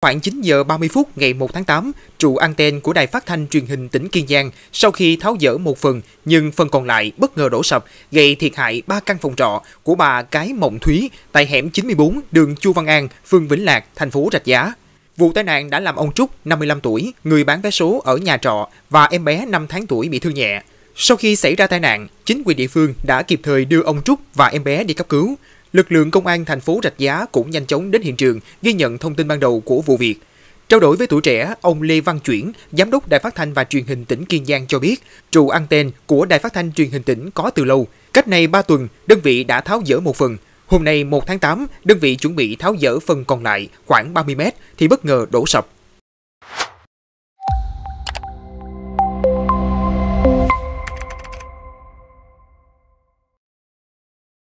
Khoảng 9 giờ 30 phút ngày 1 tháng 8, trụ anten của đài phát thanh truyền hình tỉnh Kiên Giang sau khi tháo dỡ một phần nhưng phần còn lại bất ngờ đổ sập, gây thiệt hại 3 căn phòng trọ của bà Cái Mộng Thúy tại hẻm 94 đường Chu Văn An, phường Vĩnh Lạc, thành phố Rạch Giá. Vụ tai nạn đã làm ông Trúc, 55 tuổi, người bán vé số ở nhà trọ và em bé 5 tháng tuổi bị thương nhẹ. Sau khi xảy ra tai nạn, chính quyền địa phương đã kịp thời đưa ông Trúc và em bé đi cấp cứu. Lực lượng công an thành phố Rạch Giá cũng nhanh chóng đến hiện trường ghi nhận thông tin ban đầu của vụ việc. Trao đổi với tuổi trẻ, ông Lê Văn Chuyển, giám đốc Đài Phát thanh và Truyền hình tỉnh Kiên Giang cho biết, trụ anten của Đài Phát thanh Truyền hình tỉnh có từ lâu. Cách này 3 tuần, đơn vị đã tháo dỡ một phần. Hôm nay 1 tháng 8, đơn vị chuẩn bị tháo dỡ phần còn lại khoảng 30 mét thì bất ngờ đổ sập.